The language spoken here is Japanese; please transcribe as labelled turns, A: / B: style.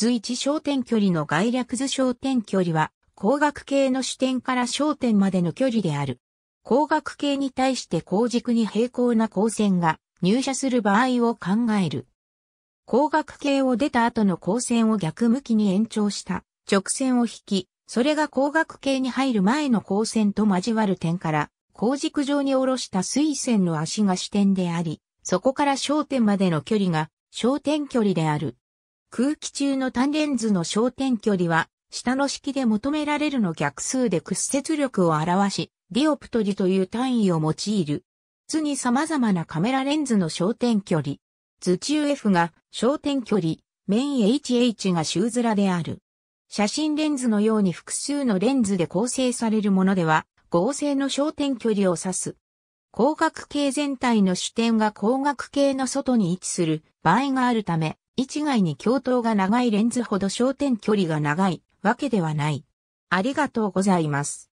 A: 図一焦点距離の概略図焦点距離は、光学系の視点から焦点までの距離である。光学系に対して光軸に平行な光線が入射する場合を考える。光学系を出た後の光線を逆向きに延長した直線を引き、それが光学系に入る前の光線と交わる点から、光軸上に下ろした水線の足が視点であり、そこから焦点までの距離が焦点距離である。空気中の単レンズの焦点距離は、下の式で求められるの逆数で屈折力を表し、ディオプトリという単位を用いる。図に様々なカメラレンズの焦点距離。図中 F が焦点距離、面 HH が周面である。写真レンズのように複数のレンズで構成されるものでは、合成の焦点距離を指す。光学系全体の主点が光学系の外に位置する場合があるため、一概に教頭が長いレンズほど焦点距離が長いわけではない。ありがとうございます。